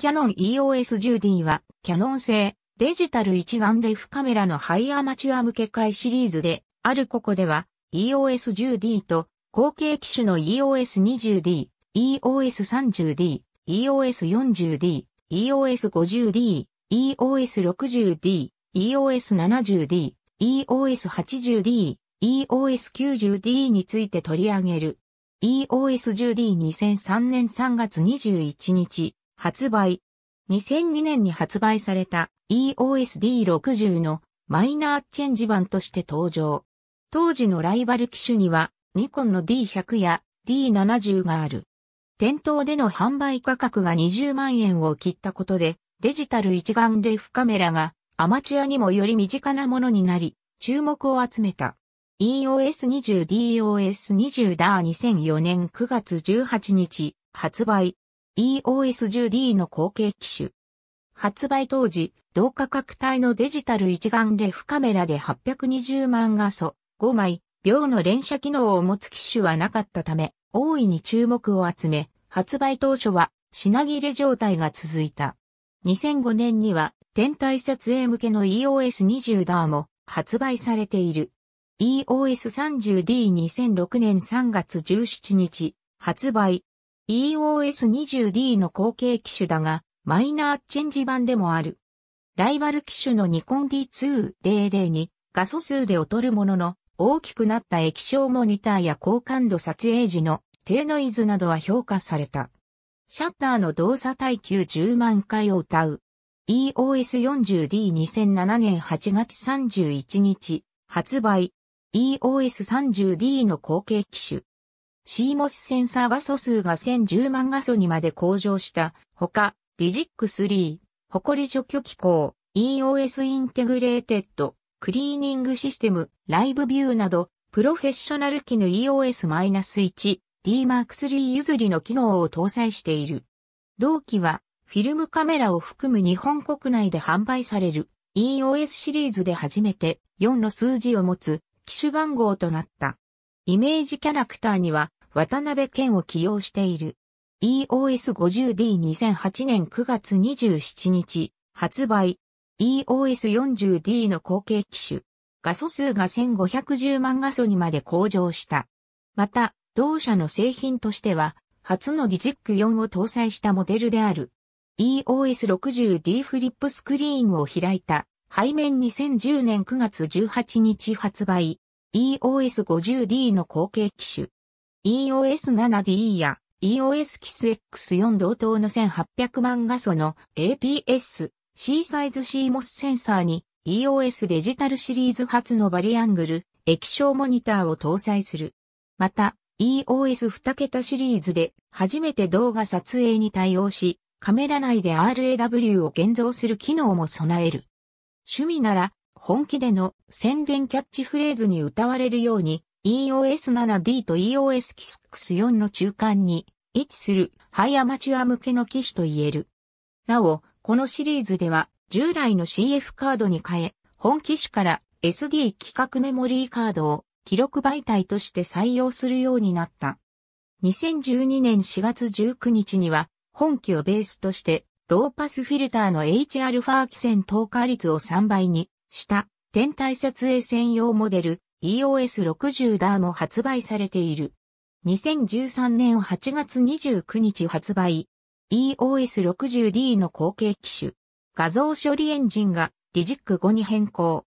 キャノン EOS10D は、キャノン製、デジタル一眼レフカメラのハイアマチュア向け買いシリーズで、あるここでは、EOS10D と、後継機種の EOS20D、EOS30D、EOS40D、EOS50D、EOS60D、EOS70D、EOS80D、EOS90D について取り上げる。EOS10D2003 年3月21日、発売。2002年に発売された EOSD60 のマイナーチェンジ版として登場。当時のライバル機種にはニコンの D100 や D70 がある。店頭での販売価格が20万円を切ったことで、デジタル一眼レフカメラがアマチュアにもより身近なものになり、注目を集めた。EOS20DOS20 だ2004年9月18日発売。EOS10D の後継機種。発売当時、同価格帯のデジタル一眼レフカメラで820万画素、5枚、秒の連写機能を持つ機種はなかったため、大いに注目を集め、発売当初は品切れ状態が続いた。2005年には、天体撮影向けの EOS20 ダーも発売されている。EOS30D2006 年3月17日、発売、EOS20D の後継機種だが、マイナーチェンジ版でもある。ライバル機種のニコン D200 に画素数で劣るものの、大きくなった液晶モニターや高感度撮影時の低ノイズなどは評価された。シャッターの動作耐久10万回を歌う。EOS40D2007 年8月31日発売。EOS30D の後継機種。CMOS センサー画素数が1010万画素にまで向上したほか、リジック3、誇り除去機構、EOS インテグレーテッド、クリーニングシステム、ライブビューなど、プロフェッショナル機の EOS-1、D-Mark3 譲りの機能を搭載している。同機は、フィルムカメラを含む日本国内で販売される EOS シリーズで初めて4の数字を持つ機種番号となった。イメージキャラクターには渡辺健を起用している。EOS50D2008 年9月27日、発売。EOS40D の後継機種。画素数が1510万画素にまで向上した。また、同社の製品としては、初のディジック4を搭載したモデルである。EOS60D フリップスクリーンを開いた。背面2010年9月18日発売。EOS50D の後継機種。EOS7D や EOS キス X4 同等の1800万画素の APS C サイズ CMOS センサーに EOS デジタルシリーズ初のバリアングル液晶モニターを搭載する。また EOS2 桁シリーズで初めて動画撮影に対応しカメラ内で RAW を現像する機能も備える。趣味なら本気での宣伝キャッチフレーズに歌われるように EOS7D と e o s k x 4の中間に位置するハイアマチュア向けの機種と言える。なお、このシリーズでは従来の CF カードに変え、本機種から SD 規格メモリーカードを記録媒体として採用するようになった。2012年4月19日には、本機をベースとして、ローパスフィルターの Hα 規制透過率を3倍にした、天体撮影専用モデル EOS60 ダーも発売されている。2013年8月29日発売。EOS60D の後継機種。画像処理エンジンが DIGIC5 に変更。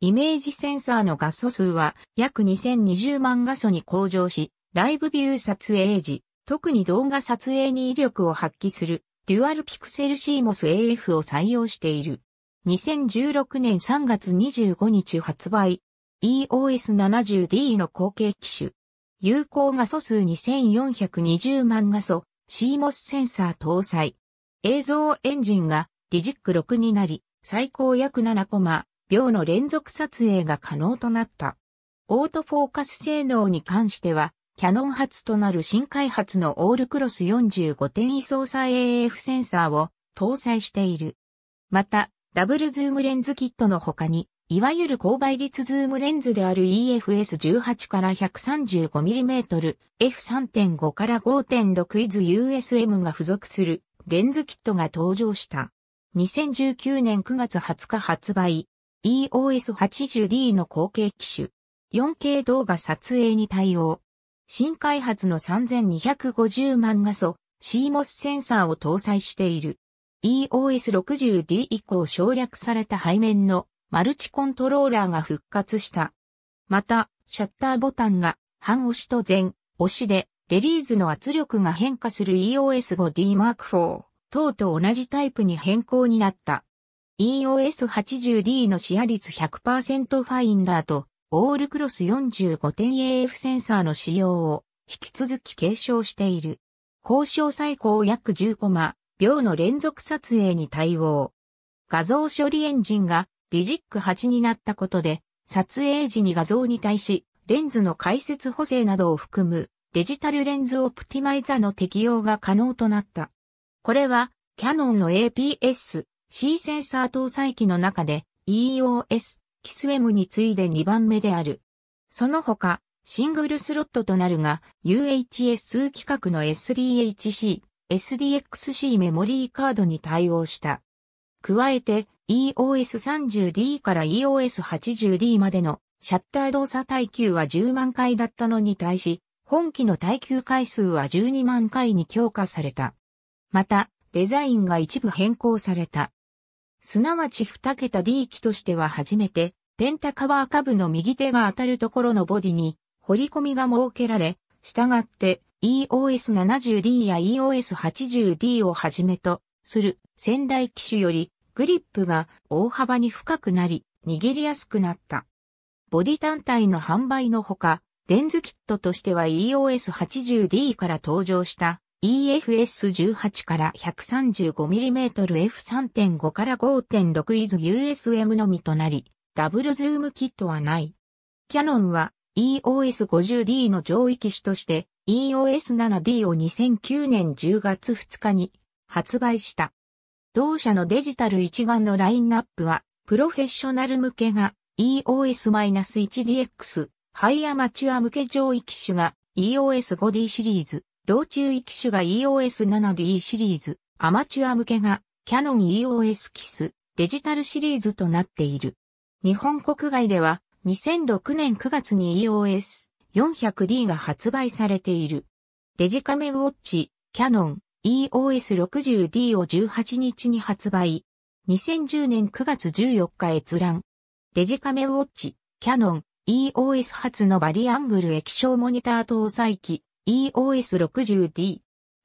イメージセンサーの画素数は約2020万画素に向上し、ライブビュー撮影時、特に動画撮影に威力を発揮する、デュアルピクセル CMOS AF を採用している。2016年3月25日発売、EOS70D の後継機種。有効画素数2420万画素、CMOS センサー搭載。映像エンジンが d ィジック6になり、最高約7コマ、秒の連続撮影が可能となった。オートフォーカス性能に関しては、キャノン初となる新開発のオールクロス45点位操作 AF センサーを搭載している。また、ダブルズームレンズキットの他に、いわゆる高倍率ズームレンズである EFS18 から 135mm、F3.5 から5.6 is USM が付属するレンズキットが登場した。2019年9月20日発売、EOS80D の後継機種、4K 動画撮影に対応。新開発の3250万画素 CMOS センサーを搭載している。EOS60D 以降省略された背面のマルチコントローラーが復活した。また、シャッターボタンが半押しと前押しでレリーズの圧力が変化する EOS5D Mark IV 等と同じタイプに変更になった。EOS80D の視野率100%ファインダーとオールクロス45点 AF センサーの使用を引き続き継承している。交渉最高約10コマ、秒の連続撮影に対応。画像処理エンジンがリジック8になったことで、撮影時に画像に対し、レンズの解説補正などを含むデジタルレンズオプティマイザの適用が可能となった。これは、キャノンの APS、C センサー搭載機の中で EOS、KISM に次いで2番目である。その他、シングルスロットとなるが、UHS 規格の S3HC、SDXC メモリーカードに対応した。加えて EOS30D から EOS80D までのシャッター動作耐久は10万回だったのに対し、本機の耐久回数は12万回に強化された。また、デザインが一部変更された。すなわち2桁 D 機としては初めて、ペンタカバー下部の右手が当たるところのボディに、掘り込みが設けられ、したがって EOS70D や EOS80D をはじめとする仙台機種よりグリップが大幅に深くなり、握りやすくなった。ボディ単体の販売のほか、レンズキットとしては EOS80D から登場した EFS18 から 135mmF3.5 から5.6イズ USM のみとなり、ダブルズームキットはない。キャノンは EOS50D の上位機種として EOS7D を2009年10月2日に発売した。同社のデジタル一眼のラインナップは、プロフェッショナル向けが EOS-1DX、ハイアマチュア向け上位機種が EOS5D シリーズ、同中位機種が EOS7D シリーズ、アマチュア向けがキャノン EOS キス、デジタルシリーズとなっている。日本国外では2006年9月に EOS400D が発売されている。デジカメウォッチ、キャノン、EOS60D を18日に発売。2010年9月14日閲覧。デジカメウォッチ、キャノン、EOS 初のバリアングル液晶モニター搭載機、EOS60D。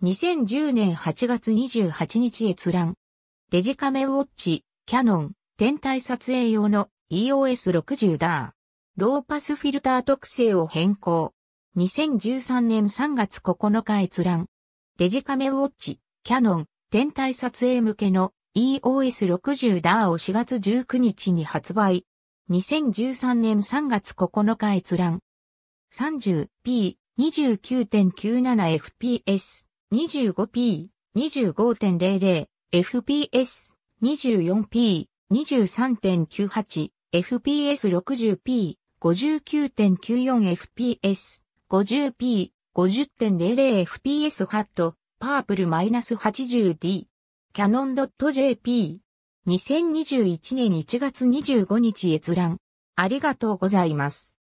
2010年8月28日閲覧。デジカメウォッチ、キャノン、天体撮影用の EOS60 ダー。ローパスフィルター特性を変更。2013年3月9日閲覧。デジカメウォッチ、キャノン、天体撮影向けの EOS60 ダーを4月19日に発売。2013年3月9日閲覧。30p、29.97fps、25p、25.00、fps、24p、23.98、fps60p、59.94fps、50p、50.00fps ハット、パープル -80D。キャノン .jp。2021年1月25日閲覧。ありがとうございます。